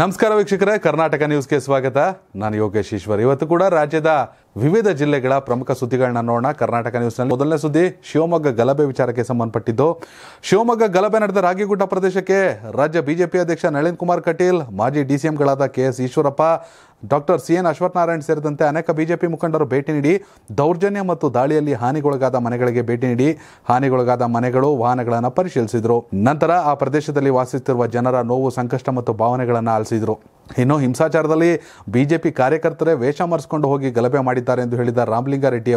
ನಮಸ್ಕಾರ ವೀಕ್ಷಕರೇ ಕರ್ನಾಟಕ ನ್ಯೂಸ್ಗೆ ಸ್ವಾಗತ ನಾನು ಯೋಗೇಶ್ ಈಶ್ವರ್ ಇವತ್ತು ಕೂಡ ರಾಜ್ಯದ ವಿವಿಧ ಜಿಲ್ಲೆಗಳ ಪ್ರಮುಖ ಸುದ್ದಿಗಳನ್ನ ನೋಡೋಣ ಕರ್ನಾಟಕ ನ್ಯೂಸ್ನಲ್ಲಿ ಮೊದಲನೇ ಸುದ್ದಿ ಶಿವಮೊಗ್ಗ ಗಲಭೆ ವಿಚಾರಕ್ಕೆ ಸಂಬಂಧಪಟ್ಟಿದ್ದು ಶಿವಮೊಗ್ಗ ಗಲಭೆ ನಡೆದ ರಾಗಿಗುಡ್ಡ ಪ್ರದೇಶಕ್ಕೆ ರಾಜ್ಯ ಬಿಜೆಪಿ ಅಧ್ಯಕ್ಷ ನಳಿನ್ ಕುಮಾರ್ ಕಟೀಲ್ ಮಾಜಿ ಡಿಸಿಎಂಗಳಾದ K S Eshwarappa doctor C N Ashwathnarayan ಸೇರಿದಂತೆ ಅನೇಕ ಬಿಜೆಪಿ ಮುಖಂಡರು ಭೇಟಿ ನೀಡಿ ದೌರ್ಜನ್ಯ ಮತ್ತು ದಾಳಿಯಲ್ಲಿ ಹಾನಿಗೊಳಗಾದ ಮನೆಗಳಿಗೆ ಭೇಟಿ ನೀಡಿ ಹಾನಿಗೊಳಗಾದ ಮನೆಗಳು ವಾಹನಗಳನ್ನು ಪರಿಶೀಲಿಸಿದರು ನಂತರ ಆ ಪ್ರದೇಶದಲ್ಲಿ ವಾಸಿಸುತ್ತಿರುವ ಜನರ ನೋವು ಸಂಕಷ್ಟ ಮತ್ತು ಭಾವನೆಗಳನ್ನು ಆಲಿಸಿದರು ಇನ್ನು ಹಿಂಸಾಚಾರದಲ್ಲಿ ಬಿಜೆಪಿ ಕಾರ್ಯಕರ್ತರೇ ವೇಷ ಮರೆಸಿಕೊಂಡು ಹೋಗಿ ಗಲಭೆ ಮಾಡಿದ್ದಾರೆ ಎಂದು ಹೇಳಿದ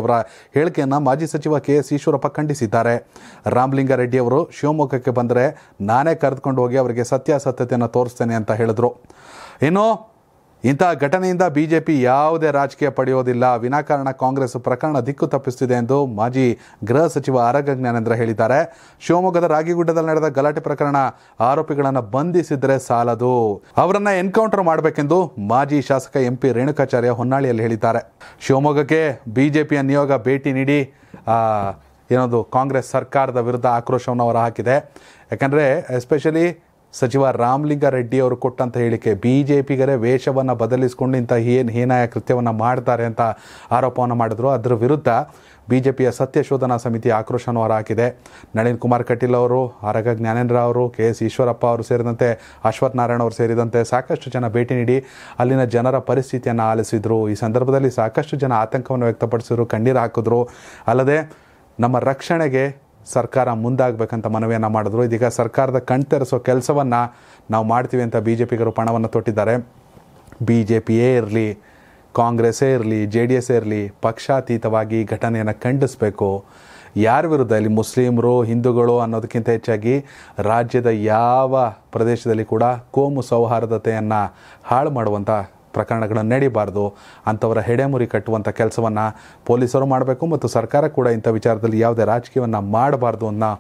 ಅವರ ಹೇಳಿಕೆಯನ್ನು ಮಾಜಿ ಸಚಿವ ಕೆ ಎಸ್ ಈಶ್ವರಪ್ಪ ಖಂಡಿಸಿದ್ದಾರೆ ರಾಮಲಿಂಗಾರೆಡ್ಡಿಯವರು ಶಿವಮೊಗ್ಗಕ್ಕೆ ಬಂದರೆ ನಾನೇ ಕರೆದುಕೊಂಡು ಹೋಗಿ ಅವರಿಗೆ ಸತ್ಯಾಸತ್ಯತೆಯನ್ನು ತೋರಿಸ್ತೇನೆ ಅಂತ ಹೇಳಿದರು ಇನ್ನು ಇಂತಹ ಘಟನೆಯಿಂದ ಬಿಜೆಪಿ ಯಾವುದೇ ರಾಜಕೀಯ ಪಡೆಯೋದಿಲ್ಲ ವಿನಾಕಾರಣ ಕಾಂಗ್ರೆಸ್ ಪ್ರಕರಣ ದಿಕ್ಕು ತಪ್ಪಿಸುತ್ತಿದೆ ಎಂದು ಮಾಜಿ ಗೃಹ ಸಚಿವ ಆರಗ ಜ್ಞಾನೇಂದ್ರ ಹೇಳಿದ್ದಾರೆ ಶಿವಮೊಗ್ಗದ ರಾಗಿಗುಡ್ಡದಲ್ಲಿ ನಡೆದ ಗಲಾಟೆ ಪ್ರಕರಣ ಆರೋಪಿಗಳನ್ನು ಬಂಧಿಸಿದ್ರೆ ಸಾಲದು ಅವರನ್ನ ಎನ್ಕೌಂಟರ್ ಮಾಡಬೇಕೆಂದು ಮಾಜಿ ಶಾಸಕ ಎಂಪಿ ರೇಣುಕಾಚಾರ್ಯ ಹೊನ್ನಾಳಿಯಲ್ಲಿ ಹೇಳಿದ್ದಾರೆ ಶಿವಮೊಗ್ಗಕ್ಕೆ ಬಿಜೆಪಿಯ ನಿಯೋಗ ಭೇಟಿ ನೀಡಿ ಏನದು ಕಾಂಗ್ರೆಸ್ ಸರ್ಕಾರದ ವಿರುದ್ಧ ಆಕ್ರೋಶವನ್ನು ಅವರು ಹಾಕಿದೆ ಯಾಕಂದರೆ ಎಸ್ಪೆಷಲಿ ಸಚಿವ ರಾಮಲಿಂಗಾರೆಡ್ಡಿ ಅವರು ಕೊಟ್ಟಂತ ಹೇಳಿಕೆ ಬಿ ಜೆ ಪಿಗರೇ ವೇಷವನ್ನು ಬದಲಿಸಿಕೊಂಡು ಇಂಥ ಏನು ಹೀನಾಯ ಕೃತ್ಯವನ್ನು ಮಾಡ್ತಾರೆ ಅಂತ ಆರೋಪವನ್ನು ಮಾಡಿದ್ರು ಅದರ ವಿರುದ್ಧ ಬಿ ಜೆ ಪಿಯ ಸತ್ಯಶೋಧನಾ ಸಮಿತಿ ಆಕ್ರೋಶವನ್ನು ಹೊರಹಾಕಿದೆ ನಳಿನ್ ಕುಮಾರ್ ಕಟೀಲ್ ಅವರು ಆರಗ ಜ್ಞಾನೇಂದ್ರ ಅವರು ಕೆ ಎಸ್ ಈಶ್ವರಪ್ಪ ಅವರು ಸೇರಿದಂತೆ ಅಶ್ವಥ್ ನಾರಾಯಣ ಅವರು ಸೇರಿದಂತೆ ಸಾಕಷ್ಟು ಜನ ಭೇಟಿ ನೀಡಿ ಅಲ್ಲಿನ ಜನರ ಪರಿಸ್ಥಿತಿಯನ್ನು ಆಲಿಸಿದರು ಈ ಸಂದರ್ಭದಲ್ಲಿ ಸಾಕಷ್ಟು ಜನ ಆತಂಕವನ್ನು ವ್ಯಕ್ತಪಡಿಸಿದ್ರು ಕಣ್ಣೀರು ಹಾಕಿದ್ರು ಅಲ್ಲದೆ ನಮ್ಮ ರಕ್ಷಣೆಗೆ ಸರ್ಕಾರ ಮುಂದಾಗಬೇಕಂತ ಮನವಿಯನ್ನು ಮಾಡಿದ್ರು ಇದೀಗ ಸರ್ಕಾರದ ಕಣ್ತೆರೆಸೋ ಕೆಲಸವನ್ನು ನಾವು ಮಾಡ್ತೀವಿ ಅಂತ ಬಿ ಜೆ ಪಿಗರು ಪಣವನ್ನು ತೊಟ್ಟಿದ್ದಾರೆ ಬಿ ಜೆ ಪಿಯೇ ಇರಲಿ ಕಾಂಗ್ರೆಸ್ಸೇ ಇರಲಿ ಜೆ ಡಿ ಎಸ್ ಇರಲಿ ಪಕ್ಷಾತೀತವಾಗಿ ಘಟನೆಯನ್ನು ಖಂಡಿಸಬೇಕು ಯಾರ ವಿರುದ್ಧ ಇಲ್ಲಿ ಮುಸ್ಲಿಮರು ಹಿಂದೂಗಳು ಅನ್ನೋದಕ್ಕಿಂತ ಹೆಚ್ಚಾಗಿ ರಾಜ್ಯದ ಯಾವ ಪ್ರದೇಶದಲ್ಲಿ ಕೂಡ ಕೋಮು ಸೌಹಾರ್ದತೆಯನ್ನು ಹಾಳು ಮಾಡುವಂಥ ಪ್ರಕರಣಗಳನ್ನು ನಡೀಬಾರ್ದು ಅಂಥವರ ಹೆಡೆಮುರಿ ಕಟ್ಟುವಂಥ ಕೆಲಸವನ್ನು ಪೊಲೀಸರು ಮಾಡಬೇಕು ಮತ್ತು ಸರ್ಕಾರ ಕೂಡ ಇಂಥ ವಿಚಾರದಲ್ಲಿ ಯಾವುದೇ ರಾಜಕೀಯವನ್ನು ಮಾಡಬಾರ್ದು ಅನ್ನೋ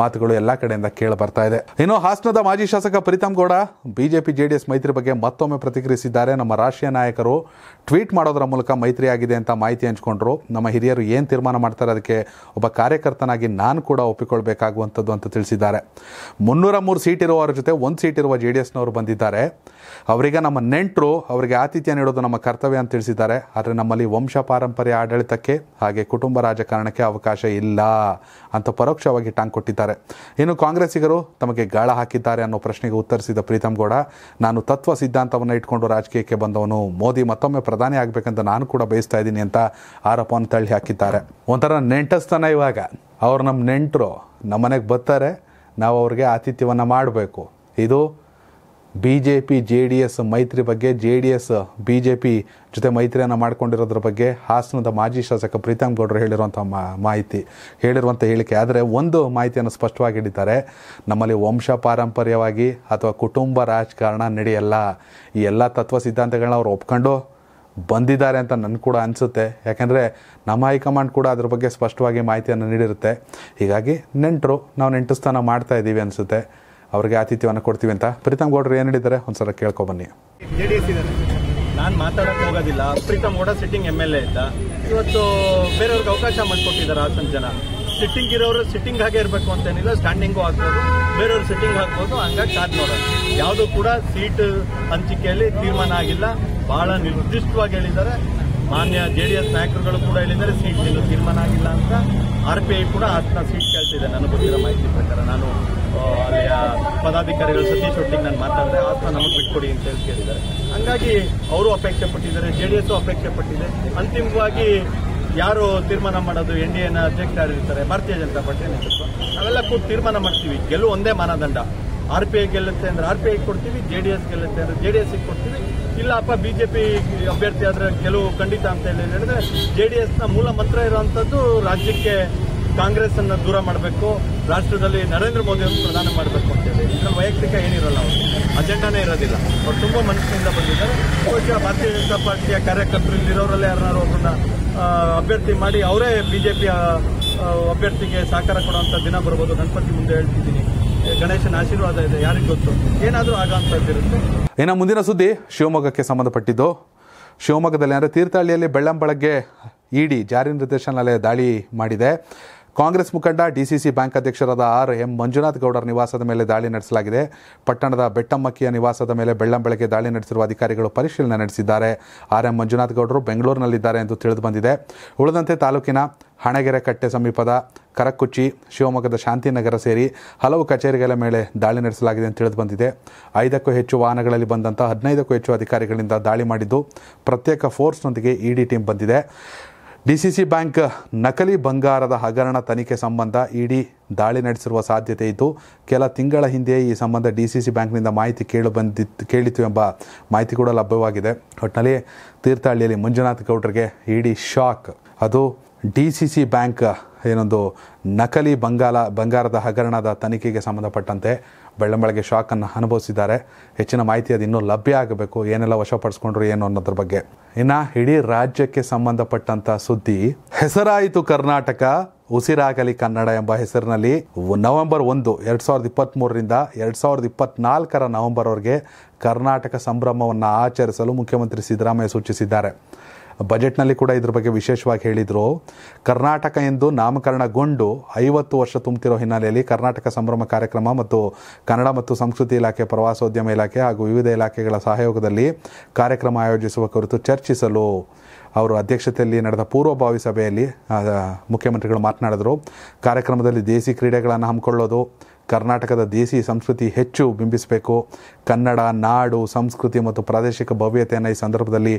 ಮಾತುಗಳು ಎಲ್ಲ ಕಡೆಯಿಂದ ಕೇಳಿ ಬರ್ತಾ ಇದೆ ಇನ್ನು ಹಾಸನದ ಮಾಜಿ ಶಾಸಕ ಪ್ರೀತಮ್ ಗೌಡ ಬಿಜೆಪಿ ಜೆಡಿಎಸ್ ಮೈತ್ರಿ ಬಗ್ಗೆ ಮತ್ತೊಮ್ಮೆ ಪ್ರತಿಕ್ರಿಯಿಸಿದ್ದಾರೆ ನಮ್ಮ ರಾಷ್ಟ್ರೀಯ ನಾಯಕರು ಟ್ವೀಟ್ ಮಾಡೋದರ ಮೂಲಕ ಮೈತ್ರಿ ಆಗಿದೆ ಅಂತ ಮಾಹಿತಿ ಹಂಚಿಕೊಂಡ್ರು ನಮ್ಮ ಹಿರಿಯರು ಏನು ತೀರ್ಮಾನ ಮಾಡ್ತಾರೆ ಅದಕ್ಕೆ ಒಬ್ಬ ಕಾರ್ಯಕರ್ತನಾಗಿ ನಾನು ಕೂಡ ಒಪ್ಪಿಕೊಳ್ಬೇಕಾಗುವಂಥದ್ದು ಅಂತ ತಿಳಿಸಿದ್ದಾರೆ ಮುನ್ನೂರ ಮೂರು ಸೀಟ್ ಇರುವವರ ಜೊತೆ ಒಂದು ಸೀಟ್ ಇರುವ ಜೆ ಡಿ ಎಸ್ನವರು ಬಂದಿದ್ದಾರೆ ಅವರಿಗೆ ನಮ್ಮ ನೆಂಟರು ಅವರಿಗೆ ಆತಿಥ್ಯ ನೀಡೋದು ನಮ್ಮ ಕರ್ತವ್ಯ ಅಂತ ತಿಳಿಸಿದ್ದಾರೆ ಆದರೆ ನಮ್ಮಲ್ಲಿ ವಂಶ ಪಾರಂಪರ್ಯ ಆಡಳಿತಕ್ಕೆ ಹಾಗೆ ಕುಟುಂಬ ರಾಜಕಾರಣಕ್ಕೆ ಅವಕಾಶ ಇಲ್ಲ ಅಂತ ಪರೋಕ್ಷವಾಗಿ ಟಾಂಗ್ ಕೊಟ್ಟಿದ್ದಾರೆ ಇನ್ನು ಕಾಂಗ್ರೆಸ್ಸಿಗರು ತಮಗೆ ಗಾಳ ಹಾಕಿದ್ದಾರೆ ಅನ್ನೋ ಪ್ರಶ್ನೆಗೆ ಉತ್ತರಿಸಿದ ಪ್ರೀತಮ್ ಗೌಡ ನಾನು ತತ್ವ ಸಿದ್ಧಾಂತವನ್ನು ಇಟ್ಕೊಂಡು ರಾಜಕೀಯಕ್ಕೆ ಬಂದವನು ಮೋದಿ ಮತ್ತೊಮ್ಮೆ ಪ್ರಧಾನಿ ಆಗಬೇಕಂತ ನಾನು ಕೂಡ ಬಯಸ್ತಾ ಇದ್ದೀನಿ ಅಂತ ಆರೋಪವನ್ನು ತಳ್ಳಿ ಹಾಕಿದ್ದಾರೆ ಒಂಥರ ನೆಂಟಸ್ತನ ಇವಾಗ ಅವ್ರು ನಮ್ಮ ನೆಂಟರು ನಮ್ಮನೆಗೆ ಬರ್ತಾರೆ ನಾವು ಅವ್ರಿಗೆ ಆತಿಥ್ಯವನ್ನು ಮಾಡಬೇಕು ಇದು B J P J D S ಮೈತ್ರಿ ಬಗ್ಗೆ J D S B J P ಜೊತೆ ಮೈತ್ರಿಯನ್ನು ಮಾಡಿಕೊಂಡಿರೋದ್ರ ಬಗ್ಗೆ ಹಾಸನದ ಮಾಜಿ ಶಾಸಕ ಪ್ರೀತಮ್ ಗೌಡರು ಹೇಳಿರುವಂಥ ಮಾಹಿತಿ ಹೇಳಿರುವಂಥ ಹೇಳಿಕೆ ಆದರೆ ಒಂದು ಮಾಹಿತಿಯನ್ನು ಸ್ಪಷ್ಟವಾಗಿ ಹಿಡಿತಾರೆ ನಮ್ಮಲ್ಲಿ ವಂಶ ಪಾರಂಪರ್ಯವಾಗಿ ಅಥವಾ ಕುಟುಂಬ ರಾಜಕಾರಣ ನಡೆಯಲ್ಲ ಈ ಎಲ್ಲ ತತ್ವ ಸಿದ್ಧಾಂತಗಳನ್ನ ಅವರು ಒಪ್ಕೊಂಡು ಬಂದಿದ್ದಾರೆ ಅಂತ ನನಗೆ ಕೂಡ ಅನಿಸುತ್ತೆ ಯಾಕೆಂದರೆ ನಮ್ಮ ಹೈಕಮಾಂಡ್ ಕೂಡ ಅದ್ರ ಬಗ್ಗೆ ಸ್ಪಷ್ಟವಾಗಿ ಮಾಹಿತಿಯನ್ನು ನೀಡಿರುತ್ತೆ ಹೀಗಾಗಿ ನೆಂಟರು ನಾವು ನೆಂಟು ಸ್ಥಾನ ಮಾಡ್ತಾ ಇದ್ದೀವಿ ಅನಿಸುತ್ತೆ ಅವರಿಗೆ ಆತಿಥ್ಯವನ್ನು ಕೊಡ್ತೀವಿ ಅಂತ ಪ್ರೀತಮ್ ಗೌಡ್ರು ಏನು ಹೇಳಿದ್ದಾರೆ ಒಂದ್ಸಲ ಕೇಳ್ಕೊಬನ್ನಿ ನಾನು ಮಾತಾಡಕ್ಕೆ ಹೋಗೋದಿಲ್ಲ Preetham Gowda sitting M L A ಇದ್ದ ಇವತ್ತು ಬೇರೆಯವ್ರಿಗೆ ಅವಕಾಶ ಮಾಡಿಕೊಟ್ಟಿದ್ದಾರೆ ಹಾಸನ ಜನ ಸಿಟ್ಟಿಂಗ್ ಇರೋರು ಸಿಟ್ಟಿಂಗ್ ಹಾಗೆ ಇರಬೇಕು ಅಂತೇನಿಲ್ಲ ಸ್ಟ್ಯಾಂಡಿಂಗು ಹಾಕ್ಬೋದು ಬೇರೆಯವ್ರು ಸಿಟ್ಟಿಂಗ್ ಹಾಕ್ಬೋದು ಹಂಗಾಗಿ ಕಾದ್ ನೋಡೋದು ಯಾವುದೂ ಕೂಡ ಸೀಟ್ ಹಂಚಿಕೆಯಲ್ಲಿ ತೀರ್ಮಾನ ಆಗಿಲ್ಲ ಬಹಳ ನಿರ್ದಿಷ್ಟವಾಗಿ ಹೇಳಿದ್ದಾರೆ ಮಾನ್ಯ ಜೆ ಡಿ ಎಸ್ ನಾಯಕರುಗಳು ಕೂಡ ಹೇಳಿದ್ದಾರೆ ಸೀಟ್ ತೀರ್ಮಾನ ಆಗಿಲ್ಲ ಅಂತ ಆರ್ ಪಿ ಐ ಕೂಡ ಆತನ ಸೀಟ್ ಕೇಳ್ತಿದೆ ನನಗೆ ಗೊತ್ತಿರೋ ಮಾಹಿತಿ ಪ್ರಕಾರ ನಾನು ಅಲ್ಲಿಯ ಪದಾಧಿಕಾರಿಗಳು ಸತೀಶ್ ಒಟ್ಟಿಗೆ ನಾನು ಮಾತಾಡಿದೆ ಸ್ಥಾನ ನಮಗೆ ಬಿಟ್ಕೊಡಿ ಅಂತ ಹೇಳಿ ಕೇಳಿದ್ದಾರೆ ಹಂಗಾಗಿ ಅವರು ಅಪೇಕ್ಷೆ ಪಟ್ಟಿದ್ದಾರೆ ಜೆ ಡಿ ಎಸ್ಸು ಅಪೇಕ್ಷೆ ಪಟ್ಟಿದೆ ಅಂತಿಮವಾಗಿ ಯಾರು ತೀರ್ಮಾನ ಮಾಡೋದು ಎನ್ ಡಿ ಎನ ಅಧ್ಯಕ್ಷರಿರ್ತಾರೆ ಭಾರತೀಯ ಜನತಾ ಪಾರ್ಟಿ ನೇತೃತ್ವ ನಾವೆಲ್ಲ ಕೂತು ತೀರ್ಮಾನ ಮಾಡ್ತೀವಿ ಗೆಲುವು ಒಂದೇ ಮಾನದಂಡ ಆರ್ ಪಿ ಐ ಗೆಲ್ಲುತ್ತೆ ಅಂದ್ರೆ ಆರ್ ಪಿ ಐ ಕೊಡ್ತೀವಿ ಜೆ ಡಿ ಎಸ್ ಗೆಲ್ಲುತ್ತೆ ಅಂದ್ರೆ ಜೆ ಡಿ ಎಸ್ಗೆ ಕೊಡ್ತೀವಿ ಇಲ್ಲಪ್ಪ ಬಿಜೆಪಿ ಅಭ್ಯರ್ಥಿ ಆದ್ರೆ ಗೆಲುವು ಖಂಡಿತ ಅಂತ ಹೇಳಿ ಹೇಳಿದ್ರೆ ಜೆ ಡಿ ಎಸ್ನ ಮೂಲ ಮಂತ್ರ ಇರುವಂಥದ್ದು ರಾಜ್ಯಕ್ಕೆ ಕಾಂಗ್ರೆಸ್ ಅನ್ನ ದೂರ ಮಾಡಬೇಕು ರಾಷ್ಟ್ರದಲ್ಲಿ ನರೇಂದ್ರ ಮೋದಿ ಅವರು ಪ್ರಧಾನ ಮಾಡಬೇಕು ಅಂತೇಳಿ ನಮ್ಮ ವೈಯಕ್ತಿಕ ಏನಿರಲ್ಲ ಅವರು ಅಜೆಂಡಾನೇ ಇರೋದಿಲ್ಲ ಅವ್ರು ತುಂಬ ಮನಸ್ಸಿನಿಂದ ಬಂದಿದ್ದಾರೆ ಬಹುಶಃ ಭಾರತೀಯ ಜನತಾ ಪಾರ್ಟಿಯ ಕಾರ್ಯಕರ್ತರು ಇಲ್ಲಿರೋರಲ್ಲೇ ಯಾರು ಅವ್ರನ್ನ ಅಭ್ಯರ್ಥಿ ಮಾಡಿ ಅವರೇ ಬಿಜೆಪಿಯ ಅಭ್ಯರ್ಥಿಗೆ ಸಹಕಾರ ಕೊಡುವಂಥ ದಿನ ಬರ್ಬೋದು ಗಣಪತಿ ಮುಂದೆ ಹೇಳ್ತಿದ್ದೀನಿ ಗಣೇಶನ ಆಶೀರ್ವಾದ ಇದೆ ಯಾರಿಗೆ ಗೊತ್ತು ಏನಾದರೂ ಇರುತ್ತೆ ಏನ ಮುಂದಿನ ಸುದ್ದಿ ಶಿವಮೊಗ್ಗಕ್ಕೆ ಸಂಬಂಧಪಟ್ಟಿದ್ದು ಶಿವಮೊಗ್ಗದಲ್ಲಿ ಅಂದರೆ ತೀರ್ಥಹಳ್ಳಿಯಲ್ಲಿ ಬೆಳ್ಳಂಬಳಗ್ಗೆ ಇಡಿ ಜಾರಿ ನಿರ್ದೇಶನಾಲಯ ದಾಳಿ ಮಾಡಿದೆ ಕಾಂಗ್ರೆಸ್ ಮುಖಂಡ ಡಿಸಿಸಿ ಬ್ಯಾಂಕ್ ಅಧ್ಯಕ್ಷರಾದ ಆರ್ ಎಂ ಮಂಜುನಾಥ್ ಗೌಡರ ನಿವಾಸದ ಮೇಲೆ ದಾಳಿ ನಡೆಸಲಾಗಿದೆ ಪಟ್ಟಣದ ಬೆಟ್ಟಮ್ಮಕ್ಕಿಯ ನಿವಾಸದ ಮೇಲೆ ಬೆಳ್ಳಂಬೆಳಗ್ಗೆ ದಾಳಿ ನಡೆಸಿರುವ ಅಧಿಕಾರಿಗಳು ಪರಿಶೀಲನೆ ನಡೆಸಿದ್ದಾರೆ ಆರ್ ಎಂ ಮಂಜುನಾಥ್ ಗೌಡರು ಬೆಂಗಳೂರಿನಲ್ಲಿದ್ದಾರೆ ಎಂದು ತಿಳಿದು ಬಂದಿದೆ ಉಳಿದಂತೆ ತಾಲೂಕಿನ ಹಣಗೆರೆ ಕಟ್ಟೆ ಸಮೀಪದ ಕರಕುಚ್ಚಿ ಶಿವಮೊಗ್ಗದ ಶಾಂತಿನಗರ ಸೇರಿ ಹಲವು ಕಚೇರಿಗಳ ಮೇಲೆ ದಾಳಿ ನಡೆಸಲಾಗಿದೆ ಎಂದು ತಿಳಿದು ಬಂದಿದೆ ಐದಕ್ಕೂ ಹೆಚ್ಚು ವಾಹನಗಳಲ್ಲಿ ಬಂದಂಥ ಹದಿನೈದಕ್ಕೂ ಹೆಚ್ಚು ಅಧಿಕಾರಿಗಳಿಂದ ದಾಳಿ ಮಾಡಿದ್ದು ಪ್ರತ್ಯೇಕ ಫೋರ್ಸ್ನೊಂದಿಗೆ ಇಡಿ ಟೀಮ್ ಬಂದಿದೆ ಡಿಸಿಸಿ ಬ್ಯಾಂಕ್ ನಕಲಿ ಬಂಗಾರದ ಹಗರಣ ತನಿಖೆ ಸಂಬಂಧ ಇಡಿ ದಾಳಿ ನಡೆಸಿರುವ ಸಾಧ್ಯತೆ ಇದ್ದು ಕೆಲ ತಿಂಗಳ ಹಿಂದೆಯೇ ಈ ಸಂಬಂಧ ಡಿ ಸಿ ಸಿ ಬ್ಯಾಂಕ್ನಿಂದ ಮಾಹಿತಿ ಕೇಳು ಬಂದಿತ್ತು ಕೇಳಿತು ಎಂಬ ಮಾಹಿತಿ ಕೂಡ ಲಭ್ಯವಾಗಿದೆ ಒಟ್ಟಿನಲ್ಲಿ ತೀರ್ಥಹಳ್ಳಿಯಲ್ಲಿ ಮಂಜುನಾಥ್ ಗೌಡ್ರಿಗೆ ಇಡಿ ಶಾಕ್ ಅದು ಡಿ ಸಿ ಸಿ ಬ್ಯಾಂಕ್ ಏನೊಂದು ನಕಲಿ ಬಂಗಾಲ ಬಂಗಾರದ ಹಗರಣದ ತನಿಖೆಗೆ ಸಂಬಂಧಪಟ್ಟಂತೆ ಬೆಳ್ಳಂಬೆಳಗ್ಗೆ ಶಾಕನ್ನು ಅನುಭವಿಸಿದ್ದಾರೆ ಹೆಚ್ಚಿನ ಮಾಹಿತಿ ಅದು ಇನ್ನೂ ಲಭ್ಯ ಆಗಬೇಕು ಏನೆಲ್ಲ ವಶಪಡಿಸ್ಕೊಂಡ್ರು ಏನು ಅನ್ನೋದ್ರ ಬಗ್ಗೆ ಇನ್ನು ಇಡೀ ರಾಜ್ಯಕ್ಕೆ ಸಂಬಂಧಪಟ್ಟಂಥ ಸುದ್ದಿ ಹೆಸರಾಯಿತು ಕರ್ನಾಟಕ ಉಸಿರಾಗಲಿ ಕನ್ನಡ ಎಂಬ ಹೆಸರಿನಲ್ಲಿ ನವೆಂಬರ್ ಒಂದು ಎರಡ್ ಸಾವಿರದ ಮೂರರಿಂದ ಎರಡ್ ಸಾವಿರದ ಇಪ್ಪತ್ನಾಲ್ಕರ ನವೆಂಬರ್ವರೆಗೆ ಕರ್ನಾಟಕ ಸಂಭ್ರಮವನ್ನು ಆಚರಿಸಲು ಮುಖ್ಯಮಂತ್ರಿ ಸಿದ್ದರಾಮಯ್ಯ ಸೂಚಿಸಿದ್ದಾರೆ ಬಜೆಟ್ನಲ್ಲಿ ಕೂಡ ಇದ್ರ ಬಗ್ಗೆ ವಿಶೇಷವಾಗಿ ಹೇಳಿದರು ಕರ್ನಾಟಕ ಎಂದು ನಾಮಕರಣಗೊಂಡು ಐವತ್ತು ವರ್ಷ ತುಂಬುತ್ತಿರೋ ಹಿನ್ನೆಲೆಯಲ್ಲಿ ಕರ್ನಾಟಕ ಸಂಭ್ರಮ ಕಾರ್ಯಕ್ರಮ ಮತ್ತು ಕನ್ನಡ ಮತ್ತು ಸಂಸ್ಕೃತಿ ಇಲಾಖೆ ಪ್ರವಾಸೋದ್ಯಮ ಇಲಾಖೆ ಹಾಗೂ ವಿವಿಧ ಇಲಾಖೆಗಳ ಸಹಯೋಗದಲ್ಲಿ ಕಾರ್ಯಕ್ರಮ ಆಯೋಜಿಸುವ ಕುರಿತು ಚರ್ಚಿಸಲು ಅವರು ಅಧ್ಯಕ್ಷತೆಯಲ್ಲಿ ನಡೆದ ಪೂರ್ವಭಾವಿ ಸಭೆಯಲ್ಲಿ ಮುಖ್ಯಮಂತ್ರಿಗಳು ಮಾತನಾಡಿದರು ಕಾರ್ಯಕ್ರಮದಲ್ಲಿ ದೇಸಿ ಕ್ರೀಡೆಗಳನ್ನು ಹಮ್ಮಿಕೊಳ್ಳೋದು ಕರ್ನಾಟಕದ ದೇಸಿ ಸಂಸ್ಕೃತಿ ಹೆಚ್ಚು ಬಿಂಬಿಸಬೇಕು ಕನ್ನಡ ನಾಡು ಸಂಸ್ಕೃತಿ ಮತ್ತು ಪ್ರಾದೇಶಿಕ ಭವ್ಯತೆಯನ್ನು ಈ ಸಂದರ್ಭದಲ್ಲಿ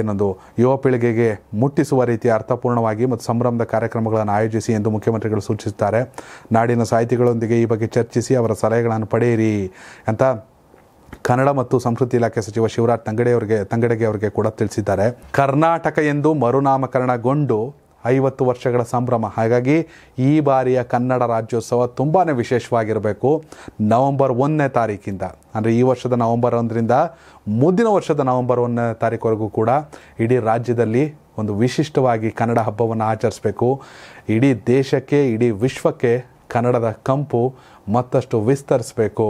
ಏನೊಂದು ಯುವ ಪೀಳಿಗೆಗೆ ಮುಟ್ಟಿಸುವ ರೀತಿಯ ಅರ್ಥಪೂರ್ಣವಾಗಿ ಮತ್ತು ಸಂಭ್ರಮದ ಕಾರ್ಯಕ್ರಮಗಳನ್ನು ಆಯೋಜಿಸಿ ಎಂದು ಮುಖ್ಯಮಂತ್ರಿಗಳು ಸೂಚಿಸುತ್ತಾರೆ ನಾಡಿನ ಸಾಹಿತಿಗಳೊಂದಿಗೆ ಈ ಬಗ್ಗೆ ಚರ್ಚಿಸಿ ಅವರ ಸಲಹೆಗಳನ್ನು ಪಡೆಯಿರಿ ಅಂತ ಕನ್ನಡ ಮತ್ತು ಸಂಸ್ಕೃತಿ ಇಲಾಖೆ ಸಚಿವ ಶಿವರಾಜ್ ತಂಗಡೆಯವರಿಗೆ ತಂಗಡೆಗೆ ಅವರಿಗೆ ಕೂಡ ತಿಳಿಸಿದ್ದಾರೆ ಕರ್ನಾಟಕ ಎಂದು ಮರುನಾಮಕರಣಗೊಂಡು ಐವತ್ತು ವರ್ಷಗಳ ಸಂಭ್ರಮ ಹಾಗಾಗಿ ಈ ಬಾರಿಯ ಕನ್ನಡ ರಾಜ್ಯೋತ್ಸವ ತುಂಬಾ ವಿಶೇಷವಾಗಿರಬೇಕು ನವೆಂಬರ್ ಒಂದನೇ ತಾರೀಕಿಂದ ಅಂದರೆ ಈ ವರ್ಷದ ನವಂಬರ್ ಒಂದರಿಂದ ಮುಂದಿನ ವರ್ಷದ ನವೆಂಬರ್ ಒಂದನೇ ತಾರೀಕುವರೆಗೂ ಕೂಡ ಇಡೀ ರಾಜ್ಯದಲ್ಲಿ ಒಂದು ವಿಶಿಷ್ಟವಾಗಿ ಕನ್ನಡ ಹಬ್ಬವನ್ನು ಆಚರಿಸಬೇಕು ಇಡೀ ದೇಶಕ್ಕೆ ಇಡೀ ವಿಶ್ವಕ್ಕೆ ಕನ್ನಡದ ಕಂಪು ಮತ್ತಷ್ಟು ವಿಸ್ತರಿಸಬೇಕು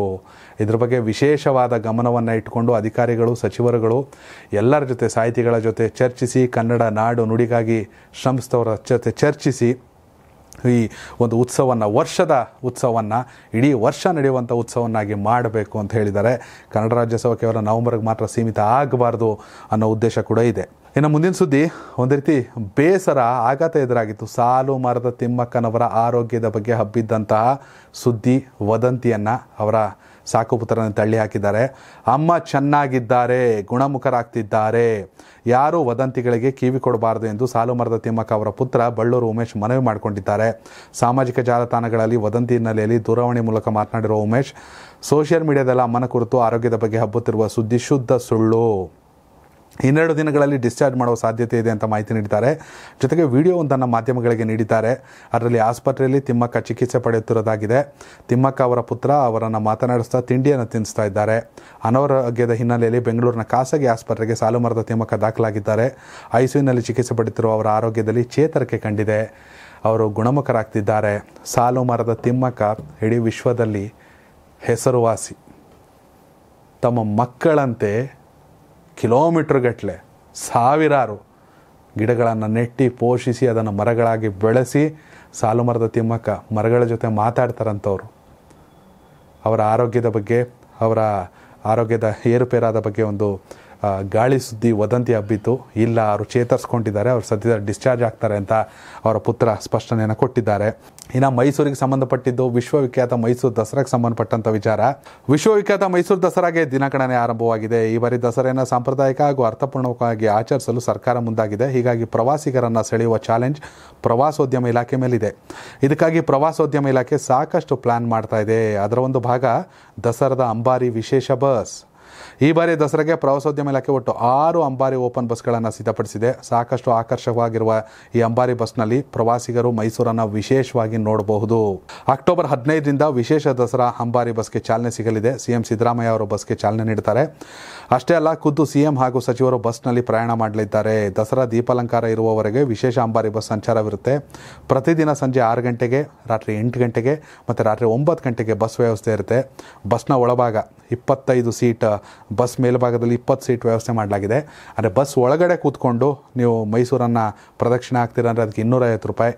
ಇದ್ರ ಬಗ್ಗೆ ವಿಶೇಷವಾದ ಗಮನವನ್ನು ಇಟ್ಟುಕೊಂಡು ಅಧಿಕಾರಿಗಳು ಸಚಿವರುಗಳು ಎಲ್ಲರ ಜೊತೆ ಸಾಹಿತಿಗಳ ಜೊತೆ ಚರ್ಚಿಸಿ ಕನ್ನಡ ನಾಡು ನುಡಿಗಾಗಿ ಶ್ರಮಿಸಿದವರ ಜೊತೆ ಚರ್ಚಿಸಿ ಈ ಒಂದು ಉತ್ಸವವನ್ನು ವರ್ಷದ ಉತ್ಸವವನ್ನು ಇಡೀ ವರ್ಷ ನಡೆಯುವಂಥ ಉತ್ಸವನ್ನಾಗಿ ಮಾಡಬೇಕು ಅಂತ ಹೇಳಿದ್ದಾರೆ ಕನ್ನಡ ರಾಜ್ಯೋತ್ಸವ ಕೇವಲ ನವಂಬರ್ಗೆ ಮಾತ್ರ ಸೀಮಿತ ಆಗಬಾರ್ದು ಅನ್ನೋ ಉದ್ದೇಶ ಕೂಡ ಇದೆ ಇನ್ನು ಮುಂದಿನ ಸುದ್ದಿ ಒಂದು ರೀತಿ ಬೇಸರ ಆಘಾತ ಎದುರಾಗಿತ್ತು ಸಾಲು ಮರದ ತಿಮ್ಮಕ್ಕನವರ ಆರೋಗ್ಯದ ಬಗ್ಗೆ ಹಬ್ಬಿದ್ದಂತಹ ಸುದ್ದಿ ವದಂತಿಯನ್ನು ಅವರ ಸಾಕುಪುತ್ರನ ತಳ್ಳಿ ಹಾಕಿದ್ದಾರೆ ಅಮ್ಮ ಚೆನ್ನಾಗಿದ್ದಾರೆ ಗುಣಮುಖರಾಗ್ತಿದ್ದಾರೆ ಯಾರೂ ವದಂತಿಗಳಿಗೆ ಕಿವಿ ಕೊಡಬಾರದು ಎಂದು ಸಾಲು ಮರದ ತಿಮ್ಮಕ್ಕ ಅವರ ಪುತ್ರ ಬಳ್ಳೂರು ಉಮೇಶ್ ಮನವಿ ಮಾಡಿಕೊಂಡಿದ್ದಾರೆ ಸಾಮಾಜಿಕ ಜಾಲತಾಣಗಳಲ್ಲಿ ವದಂತಿ ಹಿನ್ನೆಲೆಯಲ್ಲಿ ದೂರವಾಣಿ ಮೂಲಕ ಮಾತನಾಡಿರುವ ಉಮೇಶ್ ಸೋಷಿಯಲ್ ಮೀಡಿಯಾದಲ್ಲಿ ಅಮ್ಮನ ಕುರಿತು ಆರೋಗ್ಯದ ಬಗ್ಗೆ ಹಬ್ಬುತ್ತಿರುವ ಸುದ್ದಿ ಶುದ್ಧ ಸುಳ್ಳು ಇನ್ನೆರಡು ದಿನಗಳಲ್ಲಿ ಡಿಸ್ಚಾರ್ಜ್ ಮಾಡುವ ಸಾಧ್ಯತೆ ಇದೆ ಅಂತ ಮಾಹಿತಿ ನೀಡಿದ್ದಾರೆ ಜೊತೆಗೆ ವಿಡಿಯೋ ಒಂದನ್ನು ಮಾಧ್ಯಮಗಳಿಗೆ ನೀಡಿದ್ದಾರೆ ಅದರಲ್ಲಿ ಆಸ್ಪತ್ರೆಯಲ್ಲಿ ತಿಮ್ಮಕ್ಕ ಚಿಕಿತ್ಸೆ ಪಡೆಯುತ್ತಿರೋದಾಗಿದೆ ತಿಮ್ಮಕ್ಕ ಅವರ ಪುತ್ರ ಅವರನ್ನು ಮಾತನಾಡಿಸ್ತಾ ತಿಂಡಿಯನ್ನು ತಿನ್ನಿಸ್ತಾ ಇದ್ದಾರೆ ಅನಾರೋಗ್ಯದ ಹಿನ್ನೆಲೆಯಲ್ಲಿ ಬೆಂಗಳೂರಿನ ಖಾಸಗಿ ಆಸ್ಪತ್ರೆಗೆ ಸಾಲು ಮರದ ತಿಮ್ಮಕ್ಕ ದಾಖಲಾಗಿದ್ದಾರೆ ಐಸಿಯುನಲ್ಲಿ ಚಿಕಿತ್ಸೆ ಪಡೆಯುತ್ತಿರುವ ಅವರ ಆರೋಗ್ಯದಲ್ಲಿ ಚೇತರಿಕೆ ಕಂಡಿದೆ ಅವರು ಗುಣಮುಖರಾಗ್ತಿದ್ದಾರೆ ಸಾಲು ಮರದ ತಿಮ್ಮಕ್ಕ ಇಡೀ ವಿಶ್ವದಲ್ಲಿ ಹೆಸರುವಾಸಿ ತಮ್ಮ ಮಕ್ಕಳಂತೆ ಕಿಲೋಮೀಟ್ರ್ಗಟ್ಟಲೆ ಸಾವಿರಾರು ಗಿಡಗಳನ್ನು ನೆಟ್ಟಿ ಪೋಷಿಸಿ ಅದನ್ನು ಮರಗಳಾಗಿ ಬೆಳೆಸಿ ಸಾಲು ಮರದ ತಿಮ್ಮಕ್ಕ ಮರಗಳ ಜೊತೆ ಮಾತಾಡ್ತಾರಂಥವ್ರು ಅವರ ಆರೋಗ್ಯದ ಬಗ್ಗೆ ಅವರ ಆರೋಗ್ಯದ ಏರುಪೇರಾದ ಬಗ್ಗೆ ಒಂದು ಗಾಳಿ ಸುದ್ದಿ ವದಂತಿ ಹಬ್ಬಿತ್ತು ಇಲ್ಲ ಅವರು ಚೇತರಿಸ್ಕೊಂಡಿದ್ದಾರೆ ಅವ್ರು ಸದ್ಯದ ಡಿಸ್ಚಾರ್ಜ್ ಆಗ್ತಾರೆ ಅಂತ ಅವರ ಪುತ್ರ ಸ್ಪಷ್ಟನೆಯನ್ನು ಕೊಟ್ಟಿದ್ದಾರೆ ಇನ್ನು ಮೈಸೂರಿಗೆ ಸಂಬಂಧಪಟ್ಟಿದ್ದು ವಿಶ್ವವಿಖ್ಯಾತ ಮೈಸೂರು ದಸರಾಗೆ ಸಂಬಂಧಪಟ್ಟಂಥ ವಿಚಾರ ವಿಶ್ವವಿಖ್ಯಾತ ಮೈಸೂರು ದಸರಾಗೆ ದಿನಗಣನೆ ಆರಂಭವಾಗಿದೆ ಈ ಬಾರಿ ದಸರೆಯನ್ನು ಸಾಂಪ್ರದಾಯಿಕ ಹಾಗೂ ಅರ್ಥಪೂರ್ಣವಾಗಿ ಆಚರಿಸಲು ಸರ್ಕಾರ ಮುಂದಾಗಿದೆ ಹೀಗಾಗಿ ಪ್ರವಾಸಿಗರನ್ನು ಸೆಳೆಯುವ ಚಾಲೆಂಜ್ ಪ್ರವಾಸೋದ್ಯಮ ಇಲಾಖೆ ಮೇಲಿದೆ ಇದಕ್ಕಾಗಿ ಪ್ರವಾಸೋದ್ಯಮ ಇಲಾಖೆ ಸಾಕಷ್ಟು ಪ್ಲಾನ್ ಮಾಡ್ತಾ ಇದೆ ಅದರ ಒಂದು ಭಾಗ ದಸರಾದ ಅಂಬಾರಿ ವಿಶೇಷ ಬಸ್ ಈ ಬಾರಿ ದಸರಾಗೆ ಪ್ರವಾಸೋದ್ಯಮ ಇಲಾಖೆ ಒಟ್ಟು ಆರು ಅಂಬಾರಿ ಓಪನ್ ಬಸ್ಗಳನ್ನು ಸಿದ್ಧಪಡಿಸಿದೆ ಸಾಕಷ್ಟು ಆಕರ್ಷಕವಾಗಿರುವ ಈ ಅಂಬಾರಿ ಬಸ್ನಲ್ಲಿ ಪ್ರವಾಸಿಗರು ಮೈಸೂರನ್ನು ವಿಶೇಷವಾಗಿ ನೋಡಬಹುದು ಅಕ್ಟೋಬರ್ ಹದಿನೈದರಿಂದ ವಿಶೇಷ ದಸರಾ ಅಂಬಾರಿ ಬಸ್ಗೆ ಚಾಲನೆ ಸಿಗಲಿದೆ ಸಿಎಂ ಸಿದ್ದರಾಮಯ್ಯ ಅವರು ಬಸ್ಗೆ ಚಾಲನೆ ನೀಡುತ್ತಾರೆ ಅಷ್ಟೇ ಅಲ್ಲ ಖುದ್ದು ಸಿಎಂ ಹಾಗೂ ಸಚಿವರು ಬಸ್ನಲ್ಲಿ ಪ್ರಯಾಣ ಮಾಡಲಿದ್ದಾರೆ ದಸರಾ ದೀಪಾಲಂಕಾರ ಇರುವವರೆಗೆ ವಿಶೇಷ ಅಂಬಾರಿ ಬಸ್ ಸಂಚಾರವಿರುತ್ತೆ ಪ್ರತಿದಿನ ಸಂಜೆ ಆರು ಗಂಟೆಗೆ ರಾತ್ರಿ ಎಂಟು ಗಂಟೆಗೆ ಮತ್ತು ರಾತ್ರಿ ಒಂಬತ್ತು ಗಂಟೆಗೆ ಬಸ್ ವ್ಯವಸ್ಥೆ ಇರುತ್ತೆ ಬಸ್ನ ಒಳಭಾಗ ಇಪ್ಪತ್ತೈದು ಸೀಟ್ ಬಸ್ ಮೇಲ್ಭಾಗದಲ್ಲಿ ಇಪ್ಪತ್ತು ಸೀಟ್ ವ್ಯವಸ್ಥೆ ಮಾಡಲಾಗಿದೆ ಅಂದರೆ ಬಸ್ ಒಳಗಡೆ ಕೂತ್ಕೊಂಡು ನೀವು ಮೈಸೂರನ್ನು ಪ್ರದಕ್ಷಿಣೆ ಹಾಕ್ತೀರ ಅಂದರೆ ಅದಕ್ಕೆ ಇನ್ನೂರೈವತ್ತು ರೂಪಾಯಿ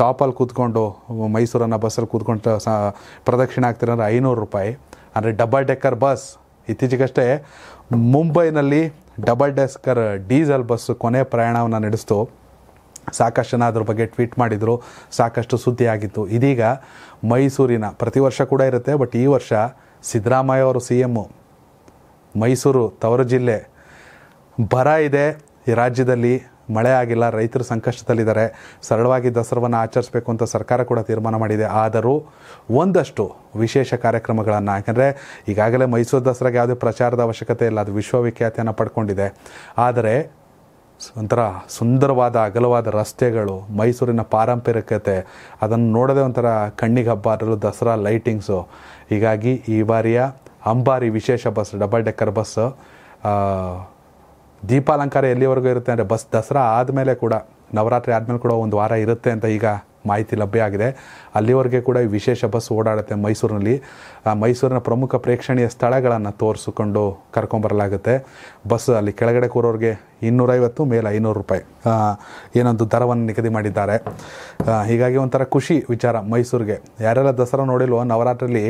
ಟಾಪಲ್ಲಿ ಕೂತ್ಕೊಂಡು ಮೈಸೂರನ್ನು ಬಸ್ಸಲ್ಲಿ ಕೂತ್ಕೊಂಡು ಸ ಪ್ರದಕ್ಷಿಣೆ ಅಂದರೆ ಐನೂರು ರೂಪಾಯಿ ಅಂದರೆ ಡಬಲ್ ಡೆಕ್ಕರ್ ಬಸ್ ಇತ್ತೀಚೆಗಷ್ಟೇ ಮುಂಬೈನಲ್ಲಿ ಡಬಲ್ ಡೆಸ್ಕರ್ ಡೀಸೆಲ್ ಬಸ್ ಕೊನೆ ಪ್ರಯಾಣವನ್ನು ನಡೆಸ್ತು ಸಾಕಷ್ಟು ಜನ ಅದ್ರ ಬಗ್ಗೆ ಟ್ವೀಟ್ ಮಾಡಿದರು ಸಾಕಷ್ಟು ಸುದ್ದಿ ಆಗಿತ್ತು ಇದೀಗ ಮೈಸೂರಿನ ಪ್ರತಿ ವರ್ಷ ಕೂಡ ಇರುತ್ತೆ ಬಟ್ ಈ ವರ್ಷ ಸಿದ್ದರಾಮಯ್ಯ ಅವರು ಸಿ ಎಮ್ಮು ಮೈಸೂರು ತವರು ಜಿಲ್ಲೆ ಬರ ಇದೆ ಈ ರಾಜ್ಯದಲ್ಲಿ ಮಳೆ ಆಗಿಲ್ಲ ರೈತರು ಸಂಕಷ್ಟದಲ್ಲಿದ್ದಾರೆ ಸರಳವಾಗಿ ದಸರಾವನ್ನು ಆಚರಿಸಬೇಕು ಅಂತ ಸರ್ಕಾರ ಕೂಡ ತೀರ್ಮಾನ ಮಾಡಿದೆ ಆದರೂ ಒಂದಷ್ಟು ವಿಶೇಷ ಕಾರ್ಯಕ್ರಮಗಳನ್ನು ಯಾಕಂದರೆ ಈಗಾಗಲೇ ಮೈಸೂರು ದಸರಾಗೆ ಯಾವುದೇ ಪ್ರಚಾರದ ಅವಶ್ಯಕತೆ ಇಲ್ಲ ಅದು ವಿಶ್ವವಿಖ್ಯಾತಿಯನ್ನು ಪಡ್ಕೊಂಡಿದೆ ಆದರೆ ಒಂಥರ ಸುಂದರವಾದ ಅಗಲವಾದ ರಸ್ತೆಗಳು ಮೈಸೂರಿನ ಪಾರಂಪರಿಕತೆ ಅದನ್ನು ನೋಡದೆ ಒಂಥರ ಕಣ್ಣಿಗೆ ಹಬ್ಬ ಅದರಲ್ಲೂ ದಸರಾ ಲೈಟಿಂಗ್ಸು ಹೀಗಾಗಿ ಈ ಬಾರಿಯ ಅಂಬಾರಿ ವಿಶೇಷ ಬಸ್ ಡಬಲ್ ಡೆಕ್ಕರ್ ಬಸ್ ದೀಪಾಲಂಕಾರ ಎಲ್ಲಿವರೆಗೂ ಇರುತ್ತೆ ಅಂದರೆ ಬಸ್ ದಸರಾ ಆದಮೇಲೆ ಕೂಡ ನವರಾತ್ರಿ ಆದಮೇಲೆ ಕೂಡ ಒಂದು ವಾರ ಇರುತ್ತೆ ಅಂತ ಈಗ ಮಾಹಿತಿ ಲಭ್ಯ ಆಗಿದೆ ಅಲ್ಲಿವರೆಗೆ ಕೂಡ ಈ ವಿಶೇಷ ಬಸ್ ಓಡಾಡುತ್ತೆ ಮೈಸೂರಿನಲ್ಲಿ ಮೈಸೂರಿನ ಪ್ರಮುಖ ಪ್ರೇಕ್ಷಣೀಯ ಸ್ಥಳಗಳನ್ನು ತೋರಿಸಿಕೊಂಡು ಕರ್ಕೊಂಬರಲಾಗುತ್ತೆ ಬಸ್ ಅಲ್ಲಿ ಕೆಳಗಡೆ ಕೂರೋರಿಗೆ ಇನ್ನೂರೈವತ್ತು ಮೇಲೆ ಐನೂರು ರೂಪಾಯಿ ಏನೊಂದು ದರವನ್ನು ನಿಗದಿ ಮಾಡಿದ್ದಾರೆ ಹೀಗಾಗಿ ಒಂಥರ ಖುಷಿ ವಿಚಾರ ಮೈಸೂರಿಗೆ ಯಾರೆಲ್ಲ ದಸರಾ ನೋಡಿಲ್ವೋ ನವರಾತ್ರಿಲಿ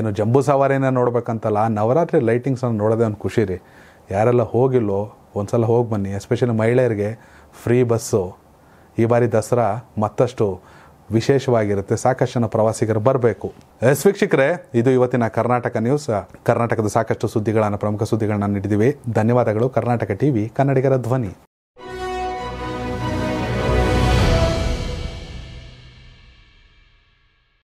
ಏನು ಜಂಬೂ ಸವಾರಿನ ನೋಡಬೇಕಂತಲ್ಲ ನವರಾತ್ರಿ ಲೈಟಿಂಗ್ಸನ್ನು ನೋಡೋದೇ ಒಂದು ಖುಷಿ ರೀ ಯಾರೆಲ್ಲ ಹೋಗಿಲ್ವೋ ಒಂದು ಸಲ ಹೋಗಿ ಬನ್ನಿ ಎಸ್ಪೆಷಲಿ ಮಹಿಳೆಯರಿಗೆ ಫ್ರೀ ಬಸ್ಸು ಈ ಬಾರಿ ದಸರಾ ಮತ್ತಷ್ಟು ವಿಶೇಷವಾಗಿರುತ್ತೆ ಸಾಕಷ್ಟು ಜನ ಪ್ರವಾಸಿಗರು ಬರಬೇಕು ಎಸ್ ವೀಕ್ಷಕರೇ ಇದು ಇವತ್ತಿನ ಕರ್ನಾಟಕ ನ್ಯೂಸ್ ಕರ್ನಾಟಕದ ಸಾಕಷ್ಟು ಸುದ್ದಿಗಳನ್ನು ಪ್ರಮುಖ ಸುದ್ದಿಗಳನ್ನು ನೀಡಿದ್ದೀವಿ ಧನ್ಯವಾದಗಳು ಕರ್ನಾಟಕ ಟಿವಿ ಕನ್ನಡಿಗರ ಧ್ವನಿ